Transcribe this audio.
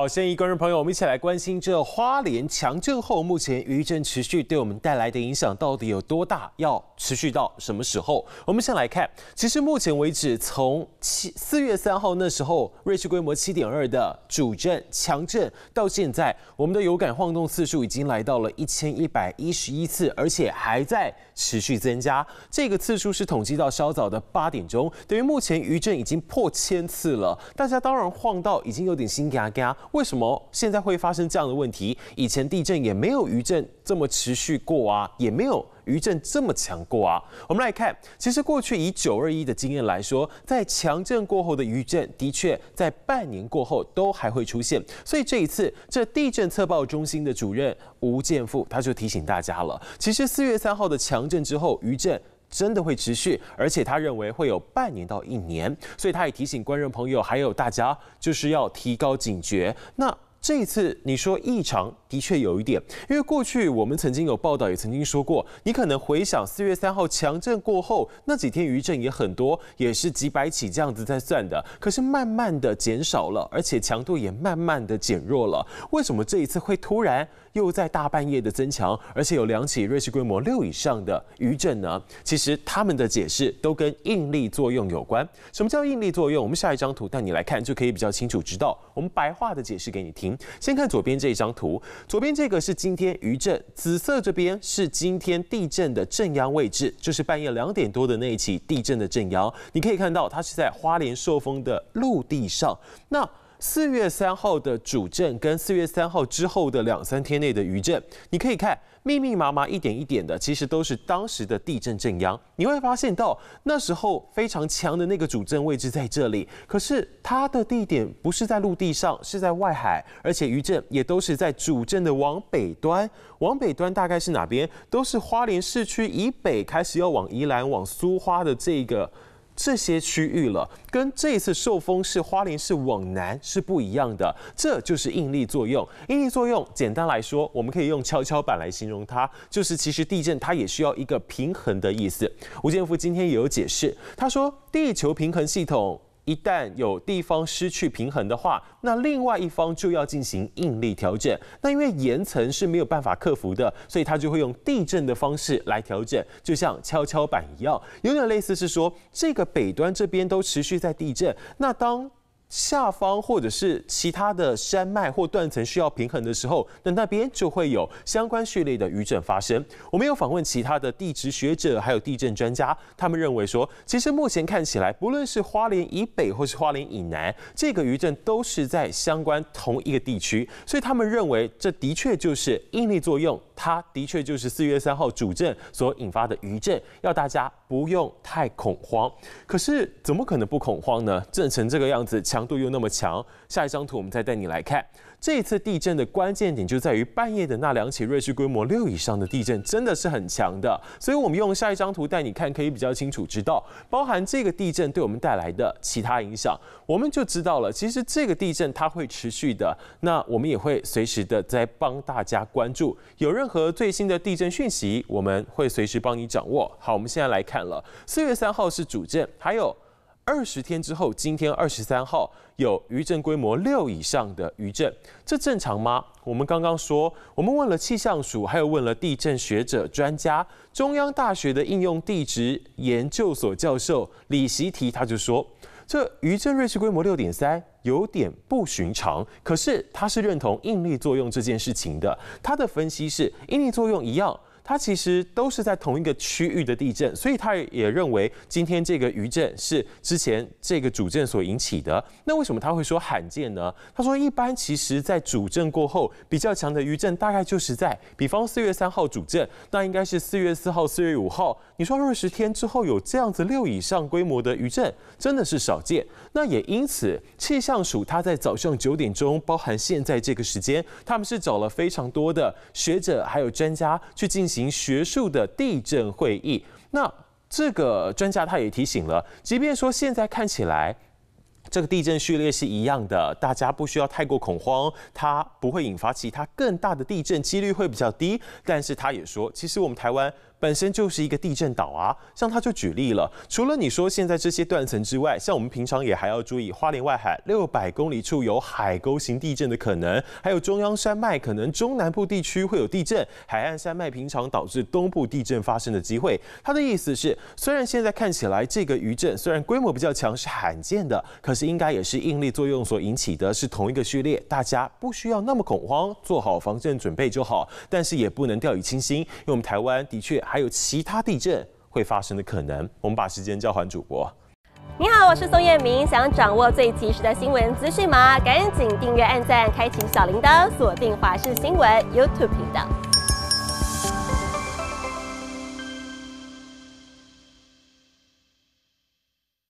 好，先以观众朋友，我们一起来关心这花莲强震后，目前余震持续对我们带来的影响到底有多大？要持续到什么时候？我们先来看，其实目前为止，从七四月三号那时候瑞士规模七点二的主震强震到现在，我们的有感晃动次数已经来到了一千一百一十一次，而且还在持续增加。这个次数是统计到稍早的八点钟，等于目前余震已经破千次了。大家当然晃到已经有点心嘎嘎。为什么现在会发生这样的问题？以前地震也没有余震这么持续过啊，也没有余震这么强过啊。我们来看，其实过去以九二一的经验来说，在强震过后的余震，的确在半年过后都还会出现。所以这一次，这地震测报中心的主任吴建富他就提醒大家了：，其实四月三号的强震之后，余震。真的会持续，而且他认为会有半年到一年，所以他也提醒观众朋友还有大家，就是要提高警觉。那这次你说异常？的确有一点，因为过去我们曾经有报道，也曾经说过，你可能回想四月三号强震过后那几天余震也很多，也是几百起这样子在算的，可是慢慢的减少了，而且强度也慢慢的减弱了。为什么这一次会突然又在大半夜的增强，而且有两起瑞士规模六以上的余震呢？其实他们的解释都跟应力作用有关。什么叫应力作用？我们下一张图带你来看，就可以比较清楚知道。我们白话的解释给你听，先看左边这一张图。左边这个是今天余震，紫色这边是今天地震的震央位置，就是半夜两点多的那一起地震的震央。你可以看到它是在花莲受风的陆地上。那四月三号的主震跟四月三号之后的两三天内的余震，你可以看密密麻麻一点一点的，其实都是当时的地震震央。你会发现到那时候非常强的那个主震位置在这里，可是它的地点不是在陆地上，是在外海，而且余震也都是在主震的往北端。往北端大概是哪边？都是花莲市区以北开始要往宜兰往苏花的这个。这些区域了，跟这一次受风是花莲是往南是不一样的，这就是应力作用。应力作用简单来说，我们可以用跷跷板来形容它，就是其实地震它也需要一个平衡的意思。吴建富今天也有解释，他说地球平衡系统。一旦有地方失去平衡的话，那另外一方就要进行应力调整。那因为岩层是没有办法克服的，所以它就会用地震的方式来调整，就像跷跷板一样，有点类似是说这个北端这边都持续在地震。那当下方或者是其他的山脉或断层需要平衡的时候，那那边就会有相关序列的余震发生。我们有访问其他的地质学者，还有地震专家，他们认为说，其实目前看起来，不论是花莲以北或是花莲以南，这个余震都是在相关同一个地区，所以他们认为这的确就是应力作用。它的确就是四月三号主震所引发的余震，要大家不用太恐慌。可是怎么可能不恐慌呢？震成这个样子，强度又那么强。下一张图我们再带你来看，这次地震的关键点就在于半夜的那两起瑞士规模六以上的地震，真的是很强的。所以我们用下一张图带你看，可以比较清楚知道，包含这个地震对我们带来的其他影响，我们就知道了。其实这个地震它会持续的，那我们也会随时的在帮大家关注，有任和最新的地震讯息，我们会随时帮你掌握。好，我们现在来看了，四月三号是主震，还有二十天之后，今天二十三号有余震，规模六以上的余震，这正常吗？我们刚刚说，我们问了气象署，还有问了地震学者专家，中央大学的应用地质研究所教授李习提，他就说。这余震瑞士规模六点三有点不寻常，可是他是认同应力作用这件事情的。他的分析是，应力作用一样。它其实都是在同一个区域的地震，所以他也认为今天这个余震是之前这个主震所引起的。那为什么他会说罕见呢？他说，一般其实，在主震过后比较强的余震，大概就是在，比方四月三号主震，那应该是四月四号、四月五号。你说二十天之后有这样子六以上规模的余震，真的是少见。那也因此，气象署它在早上九点钟，包含现在这个时间，他们是找了非常多的学者还有专家去进。行学术的地震会议，那这个专家他也提醒了，即便说现在看起来这个地震序列是一样的，大家不需要太过恐慌，它不会引发其他更大的地震，几率会比较低。但是他也说，其实我们台湾。本身就是一个地震岛啊，像他就举例了，除了你说现在这些断层之外，像我们平常也还要注意，花莲外海六百公里处有海沟型地震的可能，还有中央山脉可能中南部地区会有地震，海岸山脉平常导致东部地震发生的机会。他的意思是，虽然现在看起来这个余震虽然规模比较强，是罕见的，可是应该也是应力作用所引起的是同一个序列，大家不需要那么恐慌，做好防震准备就好，但是也不能掉以轻心，因为我们台湾的确。还有其他地震会发生的可能？我们把时间交还主播。你好，我是宋彦明。想掌握最及时的新闻资讯吗？赶紧订阅、按赞、开启小铃铛，锁定华视新闻 YouTube 频道。